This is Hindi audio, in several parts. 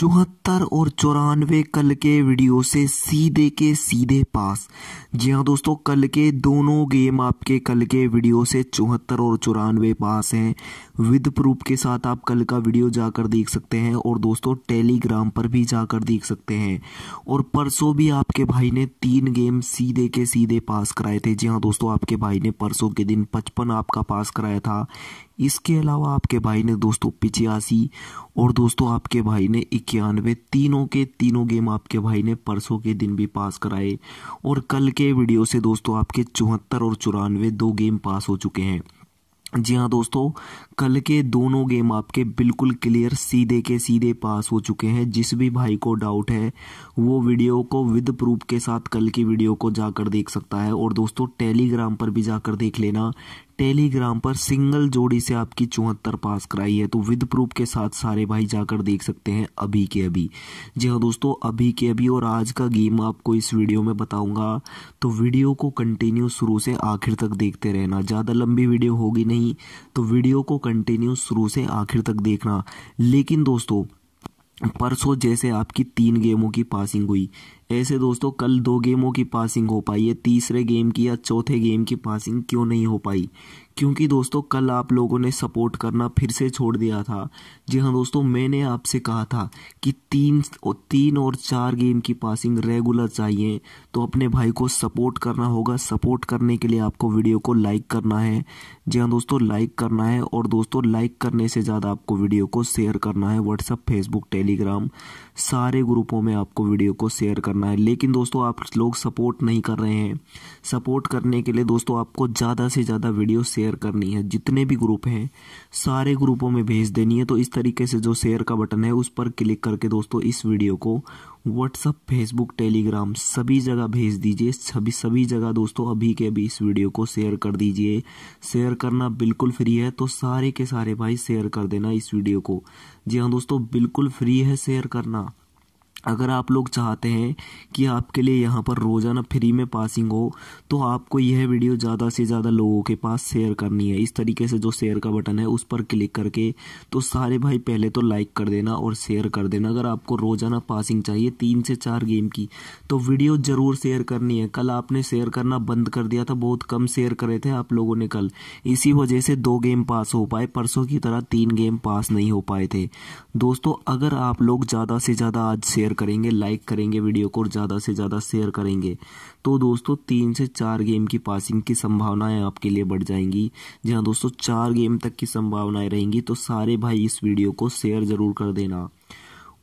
चौहत्तर और चौरानवे कल के वीडियो से सीधे के सीधे पास जी हाँ दोस्तों कल के दोनों गेम आपके कल के वीडियो से चौहत्तर और चौरानवे पास हैं विद प्रूफ के साथ आप कल का वीडियो जाकर देख सकते हैं और दोस्तों टेलीग्राम पर भी जाकर देख सकते हैं और परसों भी आपके भाई ने तीन गेम सीधे के सीधे पास कराए थे जी हाँ दोस्तों आपके भाई ने परसों के दिन पचपन आपका पास कराया था इसके अलावा आपके भाई ने दोस्तों पिचासी और दोस्तों आपके भाई ने इक्यानवे तीनों के तीनों गेम आपके भाई ने परसों के दिन भी पास कराए और कल के वीडियो से दोस्तों आपके चौहत्तर और चौरानवे दो गेम पास हो चुके हैं जी हाँ दोस्तों कल के दोनों गेम आपके बिल्कुल क्लियर सीधे के सीधे पास हो चुके हैं जिस भी भाई को डाउट है वो वीडियो को विद प्रूफ के साथ कल की वीडियो को जाकर देख सकता है और दोस्तों टेलीग्राम पर भी जाकर देख लेना टेलीग्राम पर सिंगल जोड़ी से आपकी चौहत्तर पास कराई है तो विद प्रूफ के साथ सारे भाई जाकर देख सकते हैं अभी के अभी जी हाँ दोस्तों अभी के अभी और आज का गेम आपको इस वीडियो में बताऊंगा तो वीडियो को कंटिन्यू शुरू से आखिर तक देखते रहना ज़्यादा लंबी वीडियो होगी नहीं तो वीडियो को कंटिन्यू शुरू से आखिर तक देखना लेकिन दोस्तों परसों जैसे आपकी तीन गेमों की पासिंग हुई ऐसे दोस्तों कल दो गेमों की पासिंग हो पाई है तीसरे गेम की या चौथे गेम की पासिंग क्यों नहीं हो पाई क्योंकि दोस्तों कल आप लोगों ने सपोर्ट करना फिर से छोड़ दिया था जी हाँ दोस्तों मैंने आपसे कहा था कि तीन और तीन और चार गेम की पासिंग रेगुलर चाहिए तो अपने भाई को सपोर्ट करना होगा सपोर्ट करने के लिए आपको वीडियो को लाइक करना है जी हाँ दोस्तों लाइक करना है और दोस्तों लाइक करने से ज़्यादा आपको वीडियो को शेयर करना है व्हाट्सअप फेसबुक टेलीग्राम सारे ग्रुपों में आपको वीडियो को शेयर करना करना है लेकिन दोस्तों आप लोग सपोर्ट नहीं कर रहे हैं सपोर्ट करने के लिए दोस्तों आपको ज़्यादा से ज़्यादा वीडियो शेयर करनी है जितने भी ग्रुप हैं सारे ग्रुपों में भेज देनी है तो इस तरीके से जो शेयर का बटन है उस पर क्लिक करके दोस्तों इस वीडियो को व्हाट्सअप फेसबुक टेलीग्राम सभी जगह भेज दीजिए सभी सभी जगह दोस्तों अभी के अभी इस वीडियो को शेयर कर दीजिए शेयर करना बिल्कुल फ्री है तो सारे के सारे भाई शेयर कर देना इस वीडियो को जी हाँ दोस्तों बिल्कुल फ्री है शेयर करना अगर आप लोग चाहते हैं कि आपके लिए यहाँ पर रोज़ाना फ्री में पासिंग हो तो आपको यह वीडियो ज़्यादा से ज़्यादा लोगों के पास शेयर करनी है इस तरीके से जो शेयर का बटन है उस पर क्लिक करके तो सारे भाई पहले तो लाइक कर देना और शेयर कर देना अगर आपको रोज़ाना पासिंग चाहिए तीन से चार गेम की तो वीडियो ज़रूर शेयर करनी है कल आपने शेयर करना बंद कर दिया था बहुत कम शेयर करे थे आप लोगों ने कल इसी वजह से दो गेम पास हो पाए परसों की तरह तीन गेम पास नहीं हो पाए थे दोस्तों अगर आप लोग ज़्यादा से ज़्यादा आज शेयर करेंगे लाइक करेंगे वीडियो को और ज़्यादा से ज़्यादा शेयर करेंगे तो दोस्तों तीन से चार गेम की पासिंग की संभावनाएं आपके लिए बढ़ जाएंगी जी हाँ दोस्तों चार गेम तक की संभावनाएं रहेंगी तो सारे भाई इस वीडियो को शेयर ज़रूर कर देना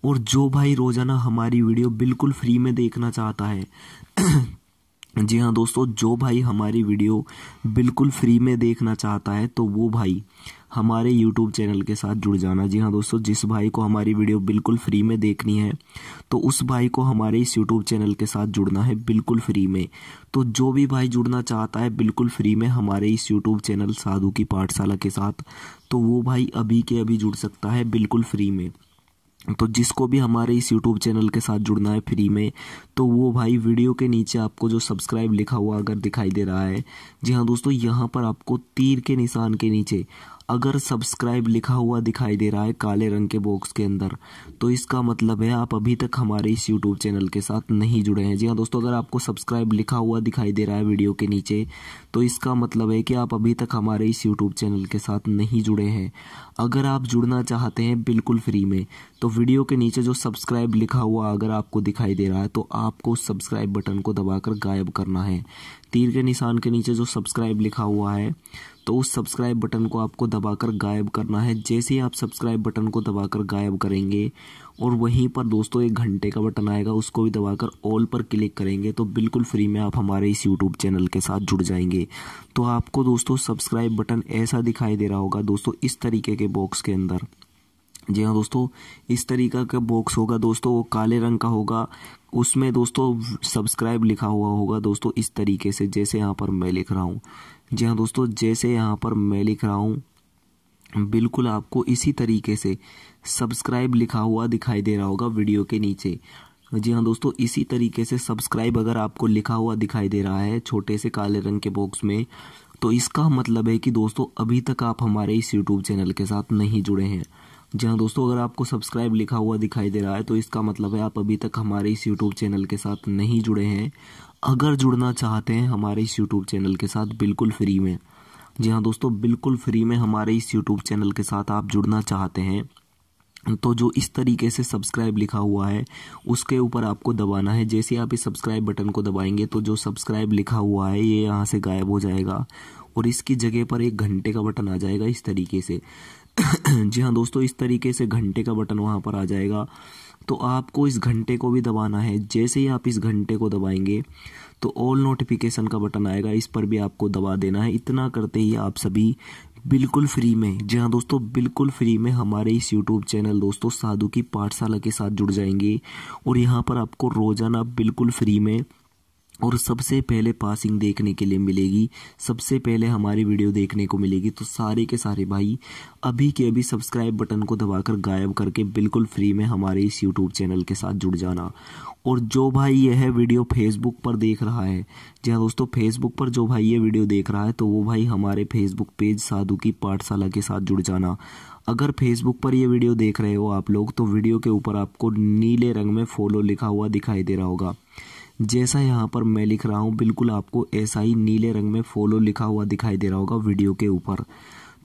और जो भाई रोज़ाना हमारी वीडियो बिल्कुल फ्री में देखना चाहता है जी हाँ दोस्तों जो भाई हमारी वीडियो बिल्कुल फ्री में देखना चाहता है तो वो भाई हमारे यूट्यूब चैनल के साथ जुड़ जाना जी हाँ दोस्तों जिस भाई को हमारी वीडियो बिल्कुल फ्री में देखनी है तो उस भाई को हमारे इस यूट्यूब चैनल के साथ जुड़ना है बिल्कुल फ्री में तो जो भी भाई जुड़ना चाहता है बिल्कुल फ्री में हमारे इस यूट्यूब चैनल साधु की पाठशाला के साथ तो वो भाई अभी के अभी जुड़ सकता है बिल्कुल फ्री में तो जिसको भी हमारे इस यूट्यूब चैनल के साथ जुड़ना है फ्री में तो वो भाई वीडियो के नीचे आपको जो सब्सक्राइब लिखा हुआ अगर दिखाई दे रहा है जी हाँ दोस्तों यहाँ पर आपको तीर के निशान के नीचे अगर सब्सक्राइब लिखा हुआ दिखाई दे रहा है काले रंग के बॉक्स के अंदर तो इसका मतलब है आप अभी तक हमारे इस यूट्यूब चैनल के साथ नहीं जुड़े हैं जी हाँ दोस्तों अगर आपको सब्सक्राइब लिखा हुआ दिखाई दे रहा है वीडियो के नीचे तो इसका मतलब है कि आप अभी तक हमारे इस यूट्यूब चैनल के साथ नहीं जुड़े हैं अगर आप जुड़ना चाहते हैं बिल्कुल फ्री में तो वीडियो के नीचे जो सब्सक्राइब लिखा हुआ अगर आपको दिखाई दे रहा है तो आपको उस सब्सक्राइब बटन को दबाकर गायब करना है तीर के निशान के नीचे जो सब्सक्राइब लिखा हुआ है तो उस सब्सक्राइब बटन को आपको दबाकर गायब करना है जैसे ही आप सब्सक्राइब बटन को दबाकर गायब करेंगे और वहीं पर दोस्तों एक घंटे का बटन आएगा उसको भी दबाकर ऑल पर क्लिक करेंगे तो बिल्कुल फ्री में आप हमारे इस यूट्यूब चैनल के साथ जुड़ जाएंगे तो आपको दोस्तों सब्सक्राइब बटन ऐसा दिखाई दे रहा होगा दोस्तों इस तरीके के बॉक्स के अंदर जी हाँ दोस्तों इस तरीका का बॉक्स होगा दोस्तों वो काले रंग का होगा उसमें दोस्तों सब्सक्राइब लिखा हुआ होगा दोस्तों इस तरीके से जैसे यहाँ पर मैं लिख रहा हूँ जी हाँ दोस्तों जैसे यहाँ पर मैं लिख रहा हूँ बिल्कुल आपको इसी तरीके से सब्सक्राइब लिखा हुआ दिखाई दे रहा होगा वीडियो के नीचे जी हाँ दोस्तों इसी तरीके से सब्सक्राइब अगर आपको लिखा हुआ दिखाई दे रहा है छोटे से काले रंग के बॉक्स में तो इसका मतलब है कि दोस्तों अभी तक आप हमारे इस यूट्यूब चैनल के साथ नहीं जुड़े हैं जी हाँ दोस्तों अगर आपको सब्सक्राइब लिखा हुआ दिखाई दे रहा है तो इसका मतलब है आप अभी तक हमारे इस यूट्यूब चैनल के साथ नहीं जुड़े हैं अगर जुड़ना चाहते हैं हमारे इस यूट्यूब चैनल के साथ बिल्कुल फ्री में जी हाँ दोस्तों बिल्कुल फ्री में हमारे इस यूट्यूब चैनल के साथ आप जुड़ना चाहते हैं तो जो इस तरीके से सब्सक्राइब लिखा हुआ है उसके ऊपर आपको दबाना है जैसे आप इस सब्सक्राइब बटन को दबाएंगे तो जो सब्सक्राइब लिखा हुआ है ये यहाँ से गायब हो जाएगा और इसकी जगह पर एक घंटे का बटन आ जाएगा इस तरीके से जी हाँ दोस्तों इस तरीके से घंटे का बटन वहाँ पर आ जाएगा तो आपको इस घंटे को भी दबाना है जैसे ही आप इस घंटे को दबाएंगे तो ऑल नोटिफिकेशन का बटन आएगा इस पर भी आपको दबा देना है इतना करते ही आप सभी बिल्कुल फ्री में जी हाँ दोस्तों बिल्कुल फ्री में हमारे इस यूट्यूब चैनल दोस्तों साधु की पाठशाला के साथ जुड़ जाएंगे और यहाँ पर आपको रोज़ाना बिल्कुल फ्री में और सबसे पहले पासिंग देखने के लिए मिलेगी सबसे पहले हमारी वीडियो देखने को मिलेगी तो सारे के सारे भाई अभी के अभी सब्सक्राइब बटन को दबाकर गायब करके बिल्कुल फ्री में हमारे इस यूट्यूब चैनल के साथ जुड़ जाना और जो भाई यह वीडियो फेसबुक पर देख रहा है जी हाँ दोस्तों फेसबुक पर जो भाई ये वीडियो देख रहा है तो वो भाई हमारे फेसबुक पेज साधु की पाठशाला के साथ जुड़ जाना अगर फेसबुक पर ये वीडियो देख रहे हो आप लोग तो वीडियो के ऊपर आपको नीले रंग में फॉलो लिखा हुआ दिखाई दे रहा होगा जैसा यहाँ पर मैं लिख रहा हूँ बिल्कुल आपको ऐसा ही नीले रंग में फॉलो लिखा हुआ दिखाई दे रहा होगा वीडियो के ऊपर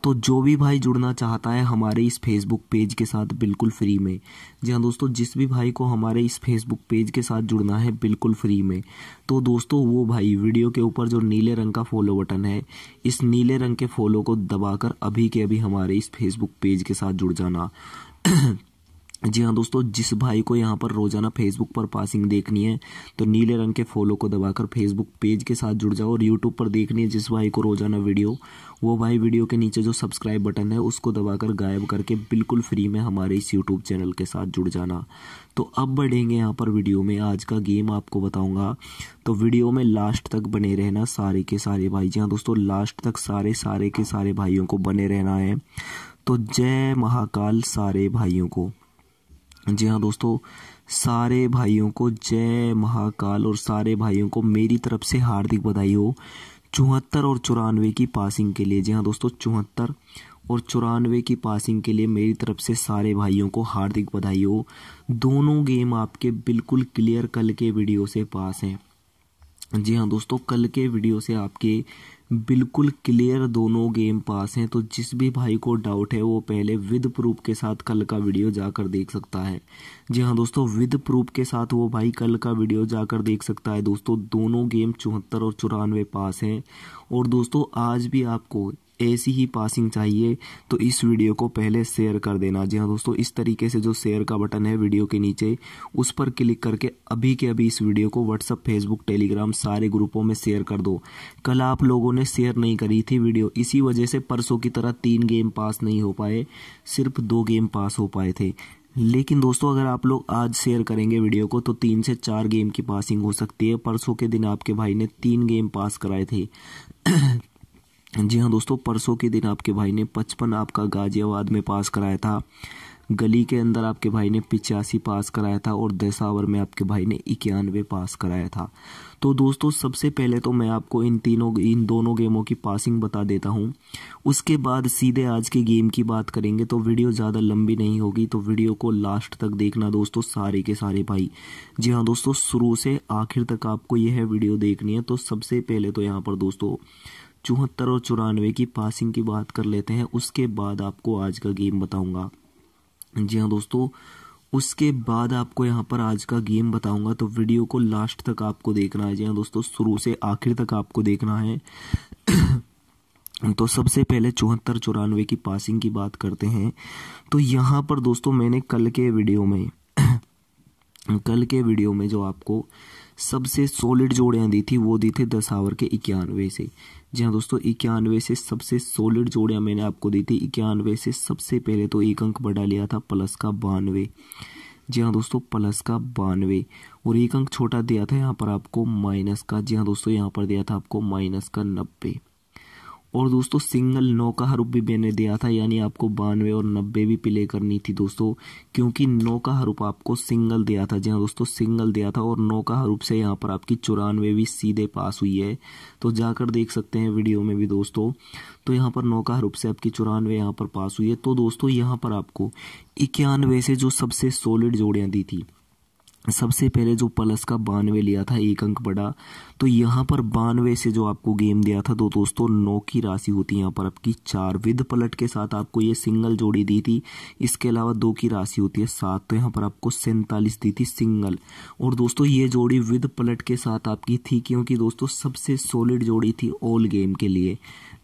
तो जो भी भाई जुड़ना चाहता है हमारे इस फेसबुक पेज के साथ बिल्कुल फ्री में जी हाँ दोस्तों जिस भी भाई को हमारे इस फेसबुक पेज के साथ जुड़ना है बिल्कुल फ्री में तो दोस्तों वो भाई वीडियो के ऊपर जो नीले रंग का फॉलो बटन है इस नीले रंग के फॉलो को दबाकर अभी के अभी हमारे इस फेसबुक पेज के साथ जुड़ जाना जी हाँ दोस्तों जिस भाई को यहाँ पर रोज़ाना फेसबुक पर पासिंग देखनी है तो नीले रंग के फॉलो को दबाकर फेसबुक पेज के साथ जुड़ जाओ और यूट्यूब पर देखनी है जिस भाई को रोज़ाना वीडियो वो भाई वीडियो के नीचे जो सब्सक्राइब बटन है उसको दबाकर गायब करके बिल्कुल फ्री में हमारे इस यूट्यूब चैनल के साथ जुड़ जाना तो अब बढ़ेंगे यहाँ पर वीडियो में आज का गेम आपको बताऊँगा तो वीडियो में लास्ट तक बने रहना सारे के सारे भाई जी हाँ दोस्तों लास्ट तक सारे सारे के सारे भाइयों को बने रहना है तो जय महाकाल सारे भाइयों को जी हाँ दोस्तों सारे भाइयों को जय महाकाल और सारे भाइयों को मेरी तरफ से हार्दिक बधाई हो चौहत्तर और चौरानवे की पासिंग के लिए जी हाँ दोस्तों चौहत्तर और चौरानवे की पासिंग के लिए मेरी तरफ से सारे भाइयों को हार्दिक बधाई हो दोनों गेम आपके बिल्कुल क्लियर कल के वीडियो से पास हैं जी हाँ दोस्तों कल के वीडियो से आपके बिल्कुल क्लियर दोनों गेम पास हैं तो जिस भी भाई को डाउट है वो पहले विद प्रूफ के साथ कल का वीडियो जाकर देख सकता है जी हाँ दोस्तों विद प्रूफ के साथ वो भाई कल का वीडियो जाकर देख सकता है दोस्तों दोनों गेम चौहत्तर और चौरानवे पास हैं और दोस्तों आज भी आपको ऐसी ही पासिंग चाहिए तो इस वीडियो को पहले शेयर कर देना जी हाँ दोस्तों इस तरीके से जो शेयर का बटन है वीडियो के नीचे उस पर क्लिक करके अभी के अभी इस वीडियो को व्हाट्सअप फेसबुक टेलीग्राम सारे ग्रुपों में शेयर कर दो कल आप लोगों ने शेयर नहीं करी थी वीडियो इसी वजह से परसों की तरह तीन गेम पास नहीं हो पाए सिर्फ दो गेम पास हो पाए थे लेकिन दोस्तों अगर आप लोग आज शेयर करेंगे वीडियो को तो तीन से चार गेम की पासिंग हो सकती है परसों के दिन आपके भाई ने तीन गेम पास कराए थे जी हाँ दोस्तों परसों के दिन आपके भाई ने पचपन आपका गाजियाबाद में पास कराया था गली के अंदर आपके भाई ने पिचासी पास कराया था और दसावर में आपके भाई ने इक्यानवे पास कराया था तो दोस्तों सबसे पहले तो मैं आपको इन तीनों इन दोनों गेमों की पासिंग बता देता हूँ उसके बाद सीधे आज के गेम की बात करेंगे तो वीडियो ज़्यादा लंबी नहीं होगी तो वीडियो को लास्ट तक देखना दोस्तों सारे के सारे भाई जी हाँ दोस्तों शुरू से आखिर तक आपको यह वीडियो देखनी है तो सबसे पहले तो यहाँ पर दोस्तों चौहत्तर और चौरानवे की पासिंग की बात कर लेते हैं उसके बाद आपको आज का गेम बताऊंगा जी हाँ दोस्तों उसके बाद आपको यहाँ पर आज का गेम बताऊंगा तो वीडियो को लास्ट तक आपको देखना है जी हाँ दोस्तों शुरू से आखिर तक आपको देखना है तो सबसे पहले चौहत्तर चौरानवे की पासिंग की बात करते हैं तो यहाँ पर दोस्तों मैंने कल के वीडियो में कल के वीडियो में जो आपको सबसे सॉलिड जोड़ियाँ दी थी वो दी थी दस आवर के इक्यानवे से जी हाँ दोस्तों इक्यानवे से सबसे सॉलिड जोड़ियाँ मैंने आपको दी थी इक्यानवे से सबसे पहले तो एक अंक बढ़ा लिया था प्लस का बानवे जी हाँ दोस्तों प्लस का बानवे और एक अंक छोटा दिया था यहाँ पर आपको माइनस का जी हाँ दोस्तों यहाँ पर दिया था आपको माइनस का नब्बे और दोस्तों सिंगल नौ का हरूप भी मैंने दिया था यानी आपको बानवे और नब्बे भी प्ले करनी थी दोस्तों क्योंकि नौ का हरूप आपको सिंगल दिया था जी हाँ दोस्तों सिंगल दिया था और नौ का हरूप से यहाँ पर आपकी चौरानवे भी सीधे पास हुई है तो जाकर देख सकते हैं वीडियो में भी दोस्तों तो यहाँ पर नौ का हरूप से आपकी चौरानवे यहाँ पर पास हुई है तो दोस्तों यहाँ पर आपको इक्यानवे से जो सबसे सॉलिड जोड़ियाँ दी थी सबसे पहले जो प्लस का बानवे लिया था एक अंक बड़ा तो यहाँ पर बानवे से जो आपको गेम दिया था तो दोस्तों नौ की राशि होती है यहाँ पर आपकी चार विद पलट के साथ आपको ये सिंगल जोड़ी दी थी इसके अलावा दो की राशि होती है सात तो यहाँ पर आपको सैंतालीस दी थी सिंगल और दोस्तों ये जोड़ी विद पलट के साथ आपकी थी क्योंकि दोस्तों सबसे सॉलिड जोड़ी थी ऑल गेम के लिए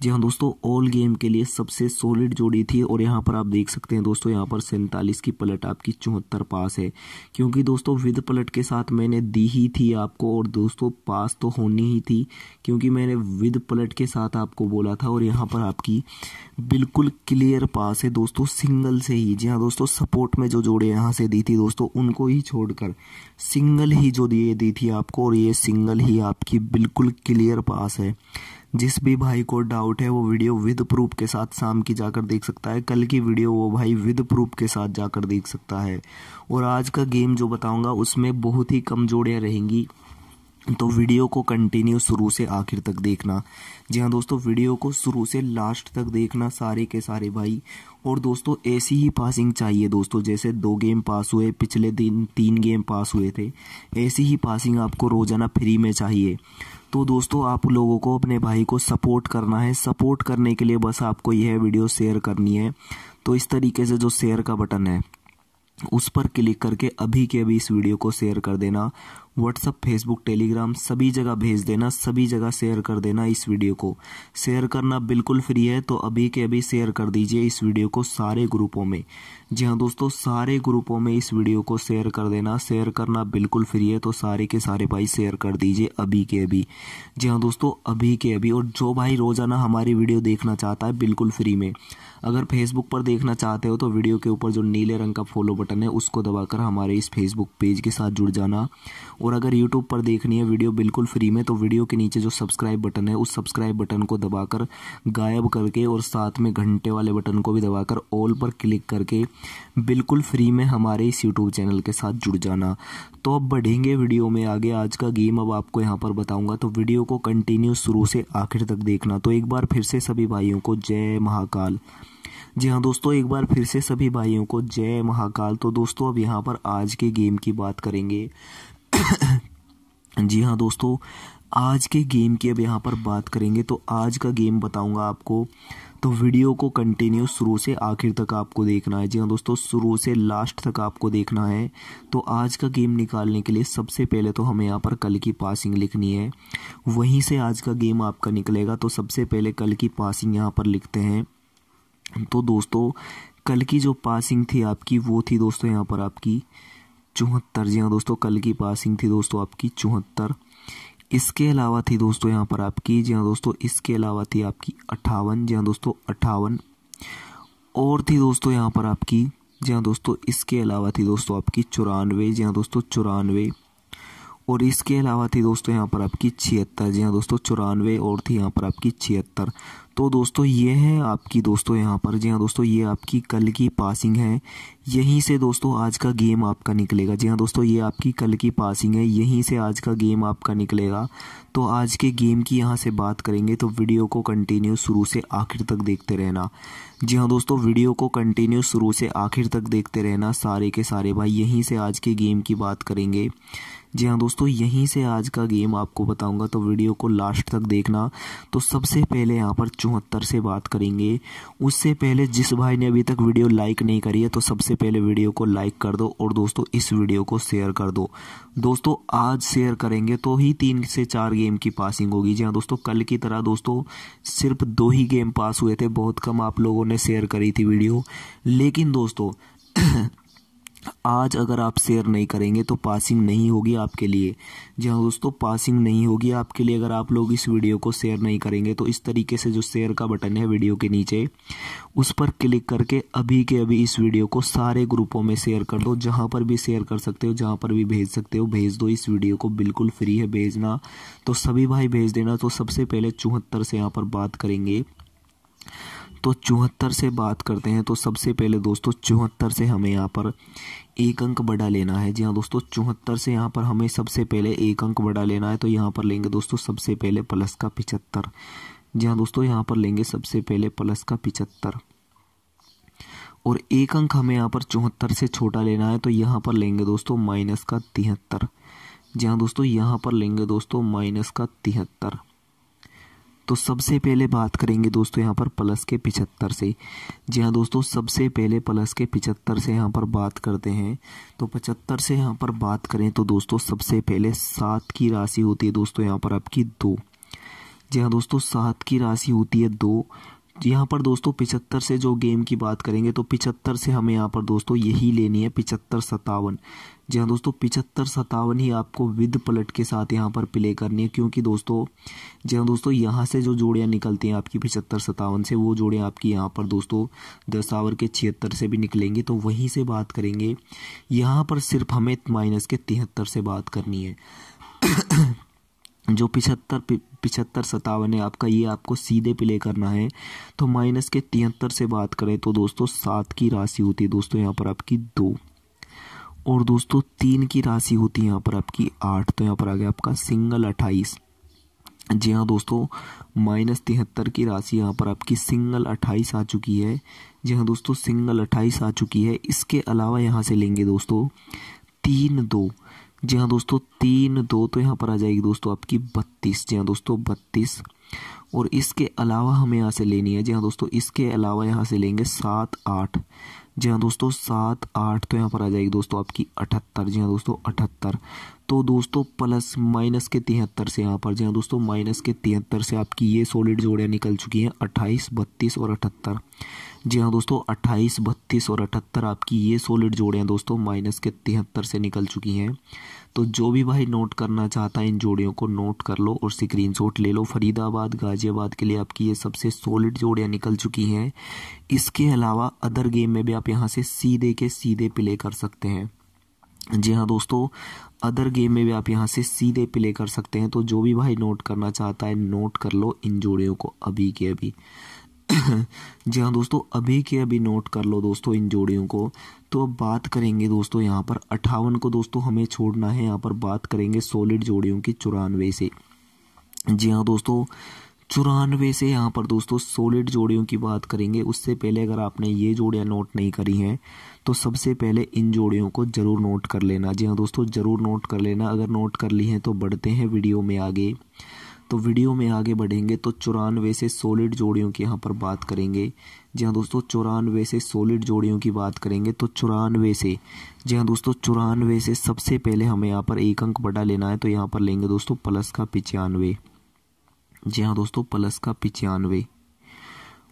जी हाँ दोस्तों ऑल गेम के लिए सबसे सॉलिड जोड़ी थी और यहाँ पर आप देख सकते हैं दोस्तों यहाँ पर सैंतालीस की पलट आपकी चौहत्तर पास है क्योंकि दोस्तों विद पलट के साथ मैंने दी ही थी आपको और दोस्तों पास तो होनी ही थी क्योंकि मैंने विद पलट के साथ आपको बोला था और यहाँ पर आपकी बिल्कुल क्लियर पास है दोस्तों सिंगल से ही जी हाँ दोस्तों सपोर्ट में जो जोड़े यहाँ से दी थी दोस्तों उनको ही छोड़कर सिंगल ही जो दिए दी थी आपको और ये सिंगल ही आपकी बिल्कुल क्लियर पास है जिस भी भाई को डाउट है वो वीडियो विद प्रूफ के साथ शाम की जाकर देख सकता है कल की वीडियो वो भाई विद प्रूफ के साथ जाकर देख सकता है और आज का गेम जो बताऊंगा उसमें बहुत ही कमजोरियाँ रहेंगी तो वीडियो को कंटिन्यू शुरू से आखिर तक देखना जी हाँ दोस्तों वीडियो को शुरू से लास्ट तक देखना सारे के सारे भाई और दोस्तों ऐसी ही पासिंग चाहिए दोस्तों जैसे दो गेम पास हुए पिछले दिन तीन गेम पास हुए थे ऐसी ही पासिंग आपको रोज़ाना फ्री में चाहिए तो दोस्तों आप लोगों को अपने भाई को सपोर्ट करना है सपोर्ट करने के लिए बस आपको यह वीडियो शेयर करनी है तो इस तरीके से जो शेयर का बटन है उस पर क्लिक करके अभी के अभी इस वीडियो को शेयर कर देना व्हाट्सअप फेसबुक टेलीग्राम सभी जगह भेज देना सभी जगह शेयर कर देना इस वीडियो को शेयर करना बिल्कुल फ्री है तो अभी के अभी शेयर कर दीजिए इस वीडियो को सारे ग्रुपों में जी हाँ दोस्तों सारे ग्रुपों में इस वीडियो को शेयर कर देना शेयर करना बिल्कुल फ्री है तो सारे के सारे भाई शेयर कर दीजिए अभी के अभी जी हाँ दोस्तों अभी के अभी और जो भाई रोज़ाना हमारी वीडियो देखना चाहता है बिल्कुल फ्री में अगर फेसबुक पर देखना चाहते हो तो वीडियो के ऊपर जो नीले रंग का फॉलो बटन है उसको दबाकर हमारे इस फेसबुक पेज के साथ जुड़ जाना और अगर यूट्यूब पर देखनी है वीडियो बिल्कुल फ्री में तो वीडियो के नीचे जो सब्सक्राइब बटन है उस सब्सक्राइब बटन को दबाकर गायब करके और साथ में घंटे वाले बटन को भी दबाकर ऑल पर क्लिक करके बिल्कुल फ्री में हमारे इस यूट्यूब चैनल के साथ जुड़ जाना तो अब बढ़ेंगे वीडियो में आगे आज का गेम अब आपको यहाँ पर बताऊँगा तो वीडियो को कंटिन्यू शुरू से आखिर तक देखना तो एक बार फिर से सभी भाइयों को जय महाकाल जी हाँ दोस्तों एक बार फिर से सभी भाइयों को जय महाकाल तो दोस्तों अब यहाँ पर आज के गेम की बात करेंगे जी हाँ दोस्तों आज के गेम की अब यहाँ पर बात करेंगे तो आज का गेम बताऊंगा आपको तो वीडियो को कंटिन्यू शुरू से आखिर तक आपको देखना है जी हाँ दोस्तों शुरू से लास्ट तक आपको देखना है तो आज का गेम निकालने के लिए सबसे पहले तो हमें यहाँ पर कल की पासिंग लिखनी है वहीं से आज का गेम आपका निकलेगा तो सबसे पहले कल की पासिंग यहाँ पर लिखते हैं तो दोस्तों कल की जो पासिंग थी आपकी वो थी दोस्तों यहाँ पर आपकी चौहत्तर जी हाँ दोस्तों कल की पासिंग थी दोस्तों आपकी चौहत्तर इसके अलावा थी दोस्तों यहाँ पर आपकी जी हाँ दोस्तों इसके अलावा थी आपकी अट्ठावन जी हाँ दोस्तों अट्ठावन और थी दोस्तों यहाँ पर आपकी जी हाँ दोस्तों इसके अलावा थी दोस्तों आपकी चौरानवे जी हाँ दोस्तों चौरानवे और इसके अलावा थी दोस्तों यहाँ पर आपकी छिहत्तर जी हाँ दोस्तों चौरानवे और थी यहाँ पर आपकी छिहत्तर तो दोस्तों ये है आपकी दोस्तों यहाँ पर जी हाँ दोस्तों ये आपकी कल की पासिंग है यहीं से दोस्तों आज का गेम आपका निकलेगा जी हाँ दोस्तों ये आपकी कल की पासिंग है यहीं से आज का गेम आपका निकलेगा तो आज के गेम की यहाँ से बात करेंगे तो वीडियो को कंटिन्यू शुरू से आखिर तक देखते रहना जी हाँ दोस्तों वीडियो को कंटिन्यू शुरू से आखिर तक देखते रहना सारे के सारे भाई यहीं से आज के गेम की बात करेंगे जी हाँ दोस्तों यहीं से आज का गेम आपको बताऊंगा तो वीडियो को लास्ट तक देखना तो सबसे पहले यहाँ पर चौहत्तर से बात करेंगे उससे पहले जिस भाई ने अभी तक वीडियो लाइक नहीं करी है तो सबसे पहले वीडियो को लाइक कर दो और दोस्तों इस वीडियो को शेयर कर दो दोस्तों आज शेयर करेंगे तो ही तीन से चार गेम की पासिंग होगी जी हाँ दोस्तों कल की तरह दोस्तों सिर्फ दो ही गेम पास हुए थे बहुत कम आप लोगों ने शेयर करी थी वीडियो लेकिन दोस्तों आज अगर आप शेयर नहीं करेंगे तो पासिंग नहीं होगी आपके लिए जी हाँ दोस्तों पासिंग नहीं होगी आपके लिए अगर आप लोग इस वीडियो को शेयर नहीं करेंगे तो इस तरीके से जो शेयर का बटन है वीडियो के नीचे उस पर क्लिक करके अभी के अभी इस वीडियो को सारे ग्रुपों में शेयर कर दो जहाँ पर भी शेयर कर सकते हो जहाँ पर भी भेज सकते हो भेज दो इस वीडियो को बिल्कुल फ्री है भेजना तो सभी भाई भेज देना तो सबसे पहले चौहत्तर से यहाँ पर बात करेंगे तो चौहत्तर से बात करते हैं तो सबसे पहले दोस्तों चौहत्तर से हमें यहाँ पर एक अंक बड़ा लेना है जी हाँ दोस्तों चौहत्तर से यहाँ पर हमें सबसे पहले एक अंक बड़ा लेना है तो यहाँ पर लेंगे दोस्तों सबसे पहले प्लस का पिचहत्तर जी हाँ दोस्तों यहाँ पर लेंगे सबसे पहले प्लस का पिचहत्तर और एक अंक हमें यहाँ पर चौहत्तर से छोटा लेना है तो यहाँ पर लेंगे दोस्तों माइनस का तिहत्तर जी हाँ दोस्तों यहाँ पर लेंगे दोस्तों माइनस का तिहत्तर तो सबसे पहले बात करेंगे दोस्तों यहाँ पर प्लस के पिचहत्तर से जी हाँ दोस्तों सबसे पहले प्लस के पिचहत्तर से यहाँ पर बात करते हैं तो पचहत्तर से यहाँ पर बात करें तो दोस्तों सबसे पहले सात की राशि होती है दोस्तों यहाँ पर आपकी दो जी हाँ दोस्तों सात की राशि होती है दो यहाँ पर दोस्तों पिचहत्तर से जो गेम की बात करेंगे तो पिचहत्तर से हमें यहाँ पर दोस्तों यही लेनी है पिचहत्तर सत्तावन जी हाँ दोस्तों पिचहत्तर सत्तावन ही आपको विद पलट के साथ यहाँ पर प्ले करनी है क्योंकि दोस्तों जी हाँ दोस्तों यहाँ से जो जोड़ियाँ निकलती हैं आपकी पिचहत्तर सत्तावन से वो जोड़ियाँ आपकी यहाँ पर दोस्तों दस आवर के छिहत्तर से भी निकलेंगी तो वहीं से बात करेंगे यहाँ पर सिर्फ हमें माइनस के तिहत्तर से बात करनी है जो पिछहत्तर पिछहत्तर सतावन है आपका ये आपको सीधे प्ले करना है तो माइनस के तिहत्तर से बात करें तो दोस्तों सात की राशि होती है दोस्तों यहाँ पर आपकी दो और दोस्तों तीन की राशि होती है यहाँ पर आपकी आठ तो यहाँ पर आ गया आपका सिंगल अट्ठाईस जी हाँ दोस्तों माइनस तिहत्तर की राशि यहाँ पर आपकी सिंगल अट्ठाईस आ चुकी है जी हाँ दोस्तों सिंगल अट्ठाईस आ चुकी है इसके अलावा यहाँ से लेंगे दोस्तों तीन दो जी हाँ दोस्तों तीन दो तो यहाँ पर आ जाएगी दोस्तों आपकी बत्तीस जी हाँ दोस्तों बत्तीस और इसके अलावा हमें यहाँ से लेनी है जी हाँ दोस्तों इसके अलावा यहाँ से लेंगे सात आठ जी हाँ दोस्तों सात आठ तो यहाँ पर आ जाएगी दोस्तों आपकी अठहत्तर जी हाँ दोस्तों अठहत्तर तो दोस्तों प्लस माइनस के तिहत्तर से यहाँ पर जी हाँ दोस्तों माइनस के तिहत्तर से आपकी ये सॉलिड जोड़ियाँ निकल चुकी हैं अट्ठाईस बत्तीस और अठहत्तर जी हाँ दोस्तों अट्ठाईस बत्तीस और अठहत्तर आपकी ये सॉलिड जोड़ियाँ दोस्तों माइनस के तिहत्तर से निकल चुकी हैं तो जो भी भाई नोट करना चाहता है इन जोड़ियों को नोट कर लो और स्क्रीन ले लो फरीदाबाद गाजियाबाद के लिए आपकी ये सबसे सॉलिड जोड़ियाँ निकल चुकी हैं इसके अलावा अदर गेम में भी आप यहाँ से सीधे के सीधे प्ले कर सकते हैं जी हाँ दोस्तों अदर गेम में भी आप यहाँ से सीधे प्ले कर सकते हैं तो जो भी भाई नोट करना चाहता है नोट कर लो इन जोड़ियों को अभी के अभी जी हाँ दोस्तों अभी के अभी नोट कर लो दोस्तों इन जोड़ियों को तो अब बात करेंगे दोस्तों यहाँ पर अट्ठावन को दोस्तों हमें छोड़ना है यहाँ पर बात करेंगे सॉलिड जोड़ियों की चौरानवे से जी हाँ दोस्तों चौरानवे से यहाँ पर दोस्तों सॉलिड जोड़ियों की बात करेंगे उससे पहले अगर आपने ये जोड़ियाँ नोट नहीं करी हैं तो सबसे पहले इन जोड़ियों को ज़रूर नोट कर लेना जी हाँ दोस्तों ज़रूर नोट कर लेना अगर नोट कर ली हैं तो बढ़ते हैं वीडियो में आगे तो वीडियो में आगे बढ़ेंगे तो चौरानवे से सॉलिड जोड़ियों की यहाँ पर बात करेंगे जी हाँ दोस्तों चौरानवे से सॉलिड जोड़ियों की बात करेंगे तो चौरानवे से जी हाँ दोस्तों चौरानवे से सबसे पहले हमें यहाँ पर एक अंक बढ़ा लेना है तो यहाँ पर लेंगे दोस्तों प्लस का पिचानवे जी हाँ दोस्तों प्लस का पिचानवे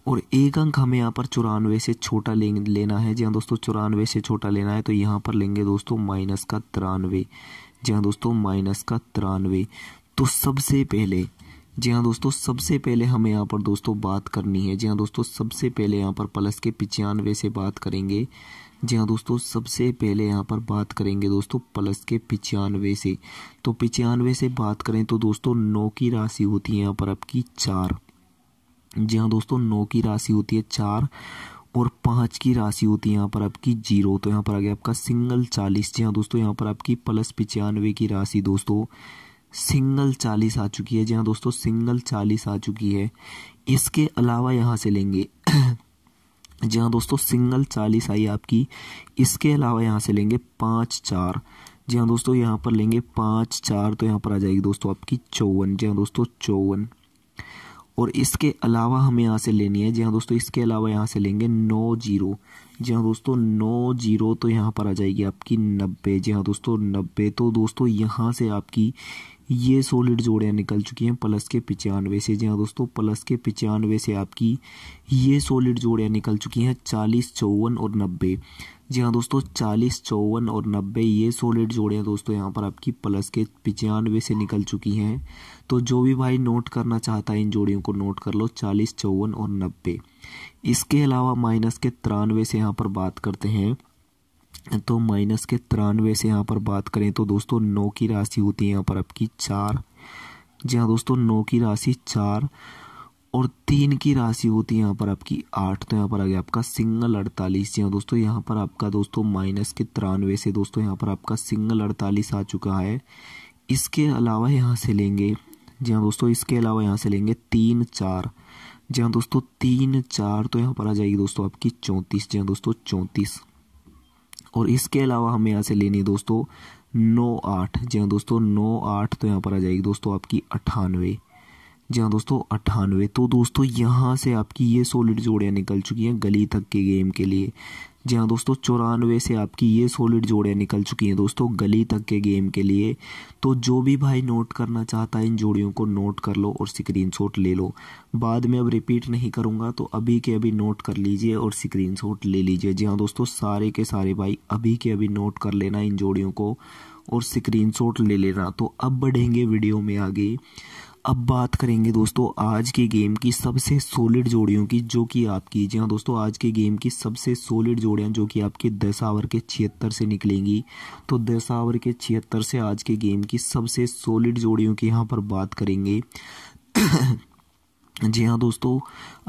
और एक अंक हमें यहाँ पर चौरानवे से छोटा ले लेना है जी हाँ दोस्तों चौरानवे से छोटा लेना है तो यहाँ पर लेंगे दोस्तों माइनस का तिरानवे जी हाँ दोस्तों माइनस का तिरानवे तो सबसे पहले जी हाँ दोस्तों सबसे पहले हमें यहाँ पर दोस्तों बात करनी है जी हाँ दोस्तों सबसे पहले यहाँ पर प्लस के पिचानवे से बात करेंगे जी हाँ दोस्तों सबसे पहले यहाँ पर बात करेंगे दोस्तों प्लस के पिचानवे से तो पिचानवे से बात करें तो दोस्तों नौ की राशि होती है यहाँ पर आपकी चार जी हाँ दोस्तों नौ की राशि होती है चार और पाँच की राशि होती है यहाँ पर आपकी जीरो तो यहाँ पर आ गया आपका सिंगल चालीस जी हाँ दोस्तों यहाँ पर आपकी प्लस पिचानवे की राशि दोस्तों सिंगल चालीस आ चुकी है जी हाँ दोस्तों सिंगल चालीस आ चुकी है इसके अलावा यहाँ से लेंगे जी हाँ दोस्तों सिंगल चालीस आई आपकी इसके अलावा यहाँ से लेंगे पाँच चार जी हाँ दोस्तों यहाँ पर लेंगे पाँच चार तो यहाँ पर आ जाएगी दोस्तों आपकी चौवन जी हाँ दोस्तों चौवन और इसके अलावा हमें यहाँ से लेनी है जी हाँ दोस्तों इसके अलावा यहाँ से लेंगे नौ जीरो जी हाँ दोस्तों नौ जीरो तो यहाँ पर आ जाएगी आपकी नब्बे जी हाँ दोस्तों नब्बे तो दोस्तों यहाँ से आपकी ये सोलिड जोड़ियाँ निकल चुकी हैं प्लस के पचानवे से जी हाँ दोस्तों प्लस के पचानवे से आपकी ये सॉलिड जोड़ियाँ निकल चुकी हैं चालीस चौवन और नब्बे जी हाँ दोस्तों चालीस चौवन और नब्बे ये सॉलिड जोड़ियाँ दोस्तों यहाँ पर आपकी प्लस के पचानवे से निकल चुकी हैं तो जो भी भाई नोट करना चाहता है इन जोड़ियों को नोट कर लो चालीस चौवन और नब्बे इसके अलावा माइनस के तिरानवे से यहाँ पर बात करते हैं तो माइनस के तिरानवे से यहाँ पर बात करें तो दोस्तों नौ की राशि होती है यहाँ पर आपकी चार जी हाँ दोस्तों नौ की राशि चार और तीन की राशि होती है यहाँ पर आपकी आठ तो यहाँ पर आ गया आपका सिंगल अड़तालीस जी हाँ दोस्तों यहाँ पर आपका दोस्तों माइनस के तिरानवे से दोस्तों यहाँ पर आपका सिंगल अड़तालीस आ चुका है इसके अलावा यहाँ से लेंगे जी हाँ दोस्तों इसके अलावा यहाँ से लेंगे तीन चार जी हाँ दोस्तों तीन चार तो यहाँ पर आ जाएगी दोस्तों आपकी चौंतीस जी हाँ दोस्तों चौंतीस और इसके अलावा हमें यहाँ से लेनी है दोस्तों नौ आठ जी हाँ दोस्तों नौ आठ तो यहाँ पर आ जाएगी दोस्तों आपकी अट्ठानवे जी हाँ दोस्तों अट्ठानवे तो दोस्तों यहाँ से आपकी ये सॉलिड जोड़ियाँ निकल चुकी हैं गली तक के गेम के लिए जी हाँ दोस्तों चौरानवे से आपकी ये सॉलिड जोड़ियाँ निकल चुकी हैं दोस्तों गली तक के गेम के लिए तो जो भी भाई नोट करना चाहता है इन जोड़ियों को नोट कर लो और स्क्रीनशॉट ले लो बाद में अब रिपीट नहीं करूँगा तो अभी के अभी नोट कर लीजिए और स्क्रीनशॉट ले लीजिए जी हाँ दोस्तों सारे के सारे भाई अभी के अभी नोट कर लेना इन जोड़ियों को और शॉट ले लेना तो अब बढ़ेंगे वीडियो में आगे अब बात करेंगे दोस्तों आज के गेम की सबसे सोलिड जोड़ियों की जो कि आपकी जी हाँ दोस्तों आज के गेम की सबसे सोलिड जोड़ियाँ जो कि आपके दस आवर के छिहत्तर से निकलेंगी तो दस आवर के छिहत्तर से आज के गेम की सबसे सोलिड जोड़ियों की यहाँ पर बात करेंगे जी हाँ दोस्तों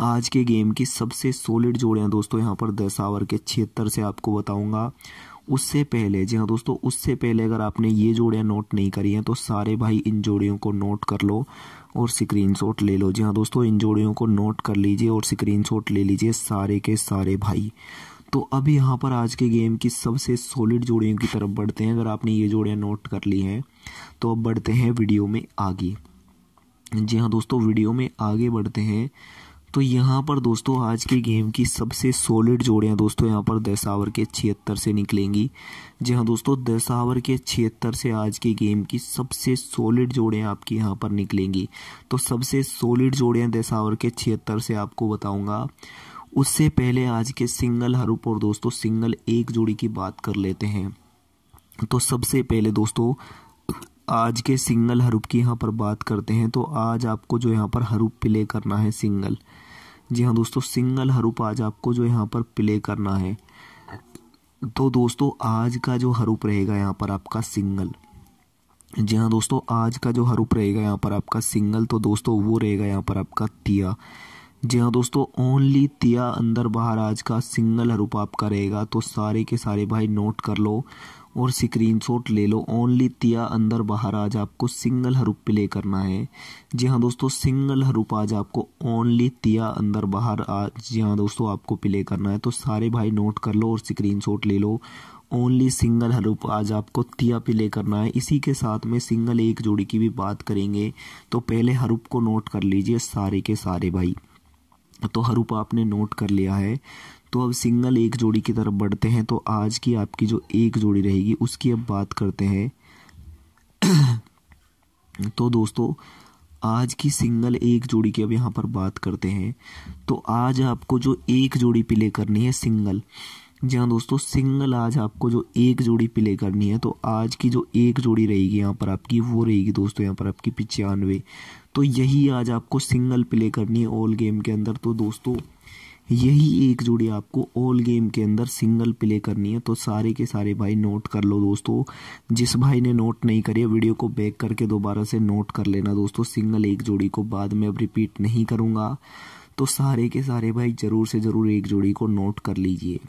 आज के गेम की सबसे सोलिड जोड़ियाँ दोस्तों यहाँ पर दस आवर के छिहत्तर से आपको बताऊँगा उससे पहले जी हाँ दोस्तों उससे पहले अगर आपने ये जोड़ियाँ नोट नहीं करी हैं तो सारे भाई इन जोड़ियों को नोट कर लो और शॉट ले लो जी हाँ दोस्तों इन जोड़ियों को नोट कर लीजिए और शॉट ले लीजिए सारे के सारे भाई तो अब यहाँ पर आज के गेम की सबसे सॉलिड जोड़ियों की तरफ बढ़ते हैं अगर आपने ये जोड़ियाँ नोट कर ली हैं तो अब बढ़ते हैं वीडियो में आगे जी हाँ दोस्तों वीडियो में आगे बढ़ते हैं तो यहाँ पर दोस्तों आज के गेम की सबसे सॉलिड जोड़ियाँ दोस्तों यहाँ पर दशावर के छिहत्तर से निकलेंगी जी हाँ दोस्तों दशावर के छिहत्तर से आज के गेम की सबसे सॉलिड जोड़ियाँ आपकी यहाँ पर निकलेंगी तो सबसे सॉलिड जोड़ियाँ दशावर के छिहत्तर से आपको बताऊँगा उससे पहले आज के सिंगल हरूप और दोस्तों सिंगल एक जोड़ी की बात कर लेते हैं तो सबसे पहले दोस्तों आज के सिंगल हरूप की यहाँ पर बात करते हैं तो आज आपको जो यहाँ पर हरूप प्ले करना है सिंगल जी हाँ दोस्तों सिंगल हरूप आज आपको जो यहाँ पर प्ले करना है तो दोस्तों आज का जो हरूप रहेगा यहाँ पर आपका सिंगल जी हाँ दोस्तों आज का जो हरूप रहेगा यहाँ पर आपका सिंगल तो दोस्तों वो रहेगा यहाँ पर आपका तिया जी हाँ दोस्तों ओनली तिया अंदर बाहर आज का सिंगल हरूप आपका रहेगा तो सारे के सारे भाई नोट कर लो और स्क्रीन शॉट ले लो ओनली तिया अंदर बाहर आज आपको सिंगल हरूप प्ले करना है जी हाँ दोस्तों सिंगल हरूप आज आपको ओनली तिया अंदर बाहर आज जी हाँ दोस्तों आपको प्ले करना है तो सारे भाई नोट कर लो और स्क्रीन शॉट ले लो ओनली सिंगल हरूप आज आपको तिया प्ले करना है इसी के साथ में सिंगल एक जोड़ी की भी बात करेंगे तो पहले हरूप को नोट कर लीजिए सारे के सारे भाई तो हरूप आपने नोट कर लिया है तो अब सिंगल एक जोड़ी की तरफ बढ़ते हैं तो आज की आपकी जो एक जोड़ी रहेगी उसकी अब बात करते हैं तो दोस्तों आज की सिंगल एक जोड़ी की अब यहाँ पर बात करते हैं तो आज आपको जो एक जोड़ी प्ले करनी है सिंगल जी हाँ दोस्तों सिंगल आज आपको जो एक जोड़ी प्ले करनी है तो आज की जो एक जोड़ी रहेगी यहाँ पर आपकी वो रहेगी दोस्तों यहाँ पर आपकी पिचानवे तो यही आज आपको सिंगल प्ले करनी है ऑल गेम के अंदर तो दोस्तों यही एक जोड़ी आपको ऑल गेम के अंदर सिंगल प्ले करनी है तो सारे के सारे भाई नोट कर लो दोस्तों जिस भाई ने नोट नहीं करी वीडियो को बैक करके दोबारा से नोट कर लेना दोस्तों सिंगल एक जोड़ी को बाद में अब रिपीट नहीं करूँगा तो सारे के सारे भाई ज़रूर से ज़रूर एक जोड़ी को नोट कर लीजिए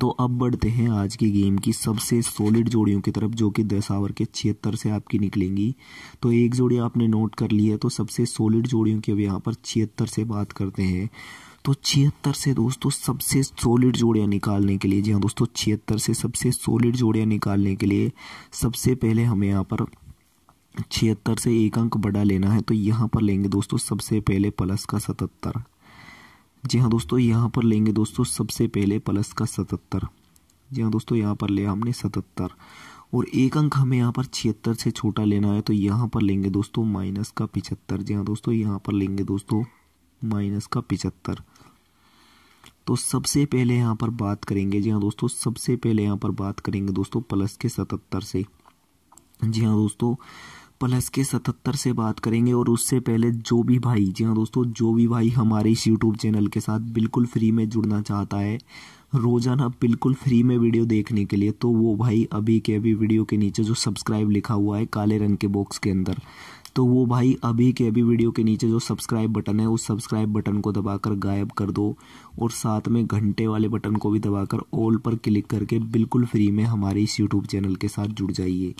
तो अब बढ़ते हैं आज की गेम की सबसे सॉलिड जोड़ियों की तरफ जो कि दस आवर के छिहत्तर से आपकी निकलेंगी तो एक जोड़ी आपने नोट कर ली है तो सबसे सॉलिड जोड़ियों की अब यहाँ पर छिहत्तर से बात करते हैं तो छिहत्तर से दोस्तों सबसे सॉलिड जोड़ियाँ निकालने के लिए जी हाँ दोस्तों छिहत्तर से सबसे सॉलिड जोड़ियाँ निकालने के लिए सबसे पहले हमें यहाँ पर छिहत्तर से एक अंक बड़ा लेना है तो यहाँ पर लेंगे दोस्तों सबसे पहले प्लस का सतहत्तर जी हाँ दोस्तों यहाँ पर लेंगे दोस्तों सबसे पहले प्लस का सतहत्तर जी हाँ दोस्तों यहाँ पर लिया हमने सतहत्तर और एक अंक हमें यहाँ पर छिहत्तर से छोटा लेना है तो यहाँ पर लेंगे दोस्तों माइनस का पिछहत्तर जी हाँ दोस्तों यहाँ पर लेंगे दोस्तों माइनस का पिचहत्तर तो सबसे पहले यहाँ पर बात करेंगे जी हाँ दोस्तों सबसे पहले यहाँ पर बात करेंगे दोस्तों प्लस के सतहत्तर से जी हाँ दोस्तों प्लस के सतहत्तर से बात करेंगे और उससे पहले जो भी भाई जी हाँ दोस्तों जो भी भाई हमारे इस यूट्यूब चैनल के साथ बिल्कुल फ्री में जुड़ना चाहता है रोज़ाना बिल्कुल फ्री में वीडियो देखने के लिए तो वो भाई अभी के अभी वीडियो के नीचे जो सब्सक्राइब लिखा हुआ है काले रंग के बॉक्स के अंदर तो वो भाई अभी के अभी वीडियो के नीचे जो सब्सक्राइब बटन है उस सब्सक्राइब बटन को दबाकर गायब कर दो और साथ में घंटे वाले बटन को भी दबाकर ऑल पर क्लिक करके बिल्कुल फ्री में हमारे इस यूट्यूब चैनल के साथ जुड़ जाइए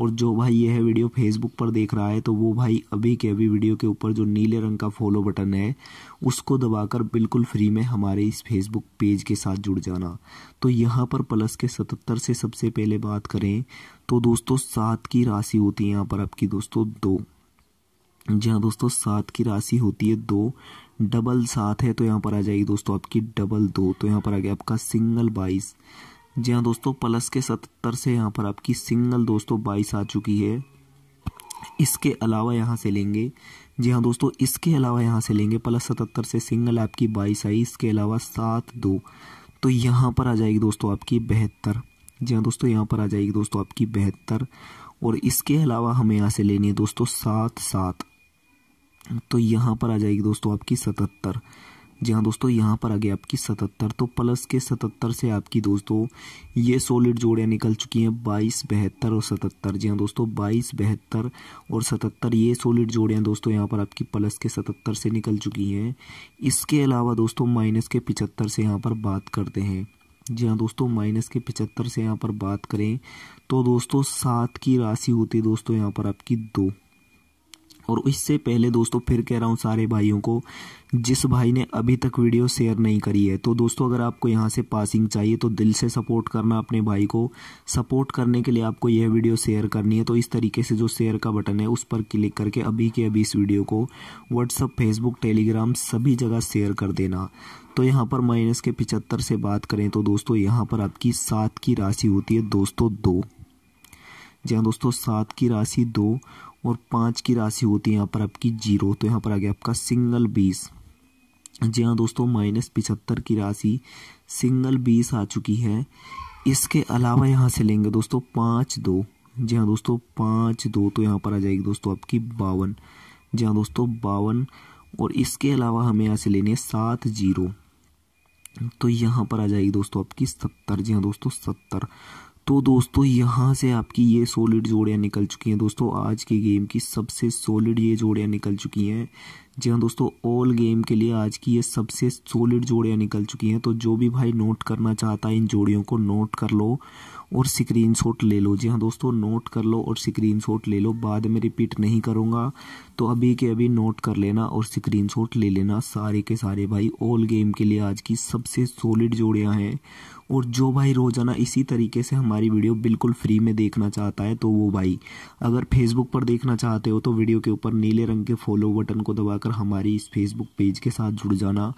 और जो भाई यह वीडियो फेसबुक पर देख रहा है तो वो भाई अभी के अभी वीडियो के ऊपर जो नीले रंग का फॉलो बटन है उसको दबाकर बिल्कुल फ्री में हमारे इस फेसबुक पेज के साथ जुड़ जाना तो यहाँ पर प्लस के सतहत्तर से सबसे पहले बात करें तो दोस्तों सात की राशि होती है यहाँ पर आपकी दोस्तों दो जी हाँ दोस्तों सात की राशि होती है दो डबल सात है तो यहाँ पर आ जाएगी दोस्तों आपकी डबल दो तो यहाँ पर आ गया आपका सिंगल बाईस जी हाँ दोस्तों प्लस के सत्तर से यहाँ पर आपकी सिंगल दोस्तों बाईस आ चुकी है इसके अलावा यहाँ से लेंगे जी हाँ दोस्तों इसके अलावा यहाँ से लेंगे प्लस सतहत्तर से सिंगल आपकी बाईस आई इसके अलावा सात दो तो यहाँ पर आ जाएगी दोस्तों आपकी बहत्तर जी हाँ दोस्तों यहाँ पर आ जाएगी दोस्तों आपकी बेहतर और इसके अलावा हमें यहाँ से लेनी है दोस्तों सात सात तो यहाँ पर आ जाएगी दोस्तों आपकी सतहत्तर जी हाँ दोस्तों यहाँ पर आ गया आपकी सतहत्तर तो प्लस के सतहत्तर से आपकी दोस्तों ये सॉलिड जोड़ियाँ निकल चुकी हैं बाईस बहत्तर और सतहत्तर जी हाँ दोस्तों बाईस बहत्तर और सतहत्तर ये सॉलिड जोड़ियाँ दोस्तों यहाँ पर आपकी प्लस के सतहत्तर से निकल चुकी हैं इसके अलावा दोस्तों माइनस के पिचहत्तर से यहाँ पर बात करते हैं जी हाँ दोस्तों माइनस के पिचहत्तर से यहाँ पर बात करें तो दोस्तों सात की राशि होती है दोस्तों यहाँ पर आपकी दो और इससे पहले दोस्तों फिर कह रहा हूँ सारे भाइयों को जिस भाई ने अभी तक वीडियो शेयर नहीं करी है तो दोस्तों अगर आपको यहाँ से पासिंग चाहिए तो दिल से सपोर्ट करना अपने भाई को सपोर्ट करने के लिए आपको यह वीडियो शेयर करनी है तो इस तरीके से जो शेयर का बटन है उस पर क्लिक करके अभी के अभी इस वीडियो को व्हाट्सअप फेसबुक टेलीग्राम सभी जगह शेयर कर देना तो यहाँ पर माइनस के पिचहत्तर से बात करें तो दोस्तों यहाँ पर आपकी सात की राशि होती है दोस्तों दो जी हाँ दोस्तों सात की राशि दो और पाँच की राशि होती है यहाँ पर आपकी जीरो तो यहाँ पर आ गया आपका सिंगल बीस जी हाँ दोस्तों माइनस पिछहत्तर की राशि सिंगल बीस आ चुकी है इसके अलावा यहाँ से लेंगे दोस्तों पाँच दो जी हाँ दोस्तों पाँच दो तो यहाँ पर आ जाएगी दोस्तों आपकी बावन जी हाँ दोस्तों बावन और इसके अलावा हमें यहाँ से लेने है सात जीरो तो यहाँ पर आ जाएगी दोस्तों आपकी सत्तर जी हाँ दोस्तों सत्तर तो दोस्तों यहाँ से आपकी ये सॉलिड जोड़ियाँ निकल चुकी हैं दोस्तों आज के गेम की सबसे सॉलिड ये जोड़ियाँ निकल चुकी हैं जी हाँ दोस्तों ऑल गेम के लिए आज की ये सबसे सॉलिड जोड़ियाँ निकल चुकी हैं तो जो भी भाई नोट करना चाहता है इन जोड़ियों को नोट कर लो और स्क्रीनशॉट ले लो जी हाँ दोस्तों नोट कर लो और स्क्रीनशॉट ले लो बाद में रिपीट नहीं करूँगा तो अभी के अभी नोट कर लेना और स्क्रीनशॉट ले लेना सारे के सारे भाई ऑल गेम के लिए आज की सबसे सॉलिड जोड़ियाँ हैं और जो भाई रोज़ाना इसी तरीके से हमारी वीडियो बिल्कुल फ्री में देखना चाहता है तो वो भाई अगर फेसबुक पर देखना चाहते हो तो वीडियो के ऊपर नीले रंग के फॉलो बटन को दबाकर हमारी इस फेसबुक पेज के साथ जुड़ जाना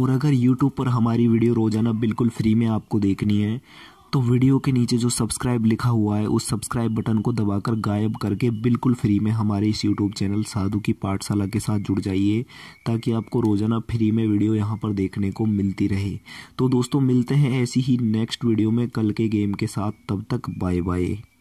और अगर यूट्यूब पर हमारी वीडियो रोज़ाना बिल्कुल फ्री में आपको देखनी है तो वीडियो के नीचे जो सब्सक्राइब लिखा हुआ है उस सब्सक्राइब बटन को दबाकर गायब करके बिल्कुल फ्री में हमारे इस यूट्यूब चैनल साधु की पाठशाला के साथ जुड़ जाइए ताकि आपको रोज़ाना फ्री में वीडियो यहाँ पर देखने को मिलती रहे तो दोस्तों मिलते हैं ऐसी ही नेक्स्ट वीडियो में कल के गेम के साथ तब तक बाय बाय